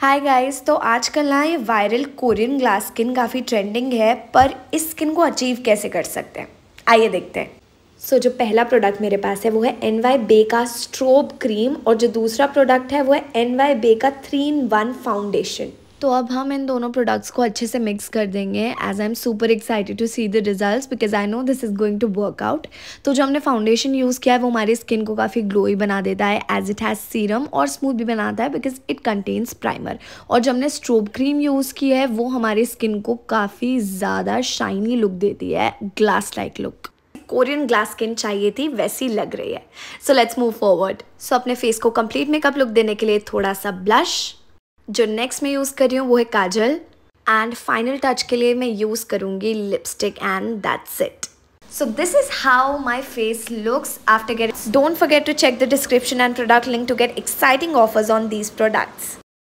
hi guys तो आजकल ना ये वायरल कोरियन ग्लास स्किन काफ़ी ट्रेंडिंग है पर इस स्किन को अचीव कैसे कर सकते हैं आइए देखते हैं सो so, जो पहला प्रोडक्ट मेरे पास है वो है एन वाई बे का स्ट्रोब क्रीम और जो दूसरा प्रोडक्ट है वो है एन वाई बे का थ्री इन वन फाउंडेशन तो अब हम इन दोनों प्रोडक्ट्स को अच्छे से मिक्स कर देंगे as I am super excited to see the results because I know this is going to work out तो जो हमने फाउंडेशन यूज़ किया है वो हमारी स्किन को काफ़ी ग्लोई बना देता है एज इट हैज़ सीरम और स्मूथ भी बनाता है बिकॉज इट कंटेन्स प्राइमर और जो हमने स्ट्रोब क्रीम यूज़ की है वो हमारी स्किन को काफ़ी ज़्यादा शाइनी लुक देती है glass like look Korean glass skin चाहिए थी वैसी लग रही है so let's move forward so अपने फेस को कंप्लीट मेकअप लुक देने के लिए थोड़ा सा ब्लश जो नेक्स्ट मैं यूज़ कर रही हूँ वो है काजल एंड फाइनल टच के लिए मैं यूज़ करूँगी lipstick and that's it so this is how my face looks after get don't forget to check the description and product link to get exciting offers on these products